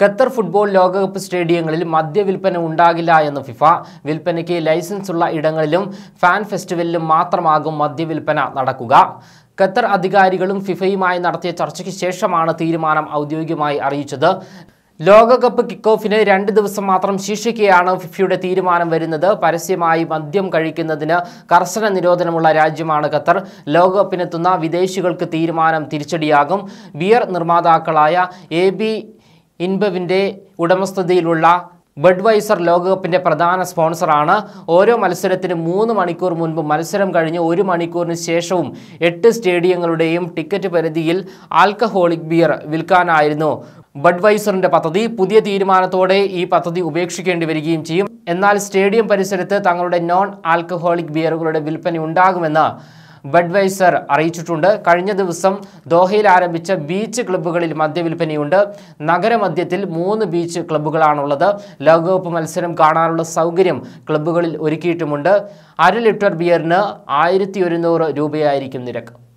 Qatar football ലോകകപ്പ് സ്റ്റേഡിയങ്ങളിൽ മദ്യവിൽപ്പന ഉണ്ടാകില്ല എന്ന് ഫിഫ വിൽപ്പനയ്ക്ക് ലൈസൻസ് ഉള്ള ഇടങ്ങളിലും ഫാൻ ഫെസ്റ്റിവലിലും മാത്രമാകും മദ്യവിൽപ്പന നടക്കുക ഖത്തർ അധികാരികളും ഫിഫയുമായി നടത്തിയ ചർച്ചയ്ക്ക് ശേഷമാണ് തീരുമാനം ഔദ്യോഗികമായി അറിയിച്ചത് ലോകകപ്പ് കിക്കോഫിന് രണ്ട് ദിവസം മാത്രം ശിക്ഷിക്കുകയാണ് ഫിഫയുടെ തീരുമാനം വരുന്നത് പരസ്യമായി മദ്യം കഴിക്കുന്നതിന് കർശന നിരോധനമുള്ള രാജ്യമാണ് ഖത്തർ ലോകകപ്പിനെത്തുന്ന വിദേശികൾക്ക് തീരുമാനം തിരിച്ചടിയാകും ബിയർ നിർമ്മാതാക്കളായ എ ഇൻബവിൻ്റെ ഉടമസ്ഥതയിലുള്ള ബഡ്വൈസർ ലോകകപ്പിൻ്റെ പ്രധാന സ്പോൺസറാണ് ഓരോ മത്സരത്തിന് മൂന്ന് മണിക്കൂർ മുൻപ് മത്സരം കഴിഞ്ഞ് ഒരു മണിക്കൂറിന് ശേഷവും എട്ട് സ്റ്റേഡിയങ്ങളുടെയും ടിക്കറ്റ് പരിധിയിൽ ആൽക്കഹോളിക് ബിയർ വിൽക്കാനായിരുന്നു ബഡ്വൈസറിൻ്റെ പദ്ധതി പുതിയ തീരുമാനത്തോടെ ഈ പദ്ധതി ഉപേക്ഷിക്കേണ്ടി വരികയും ചെയ്യും എന്നാൽ സ്റ്റേഡിയം പരിസരത്ത് തങ്ങളുടെ നോൺ ആൽക്കഹോളിക് ബിയറുകളുടെ വിൽപ്പന ഉണ്ടാകുമെന്ന് ബഡ്വൈസർ അറിയിച്ചിട്ടുണ്ട് കഴിഞ്ഞ ദിവസം ദോഹയിൽ ആരംഭിച്ച ബീച്ച് ക്ലബ്ബുകളിൽ മദ്യവില്പനയുണ്ട് നഗരമധ്യത്തിൽ മൂന്ന് ബീച്ച് ക്ലബ്ബുകളാണുള്ളത് ലോകകപ്പ് മത്സരം കാണാനുള്ള സൗകര്യം ക്ലബ്ബുകളിൽ ഒരുക്കിയിട്ടുമുണ്ട് അര ലിറ്റർ ബിയറിന് ആയിരത്തി രൂപയായിരിക്കും നിരക്ക്